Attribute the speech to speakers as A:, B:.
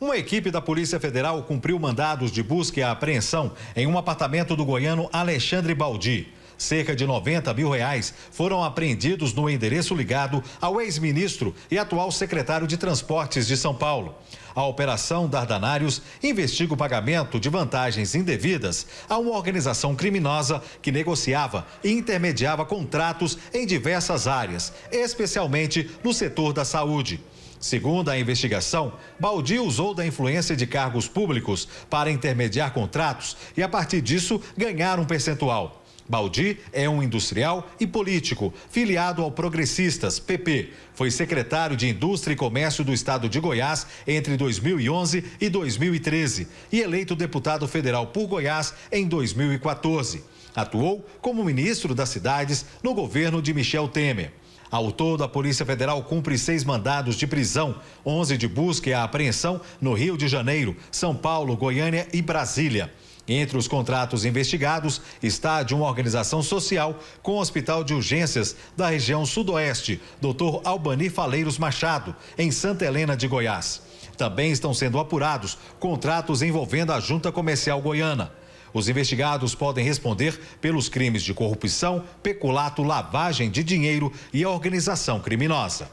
A: Uma equipe da Polícia Federal cumpriu mandados de busca e apreensão em um apartamento do goiano Alexandre Baldi. Cerca de 90 mil reais foram apreendidos no endereço ligado ao ex-ministro e atual secretário de Transportes de São Paulo. A Operação Dardanários investiga o pagamento de vantagens indevidas a uma organização criminosa que negociava e intermediava contratos em diversas áreas, especialmente no setor da saúde. Segundo a investigação, Baldi usou da influência de cargos públicos para intermediar contratos e, a partir disso, ganhar um percentual. Baldi é um industrial e político, filiado ao Progressistas, PP. Foi secretário de Indústria e Comércio do Estado de Goiás entre 2011 e 2013 e eleito deputado federal por Goiás em 2014. Atuou como ministro das cidades no governo de Michel Temer. Ao todo, a Polícia Federal cumpre seis mandados de prisão, 11 de busca e apreensão no Rio de Janeiro, São Paulo, Goiânia e Brasília. Entre os contratos investigados está de uma organização social com o Hospital de Urgências da região sudoeste, Dr. Albani Faleiros Machado, em Santa Helena de Goiás. Também estão sendo apurados contratos envolvendo a Junta Comercial Goiana. Os investigados podem responder pelos crimes de corrupção, peculato, lavagem de dinheiro e organização criminosa.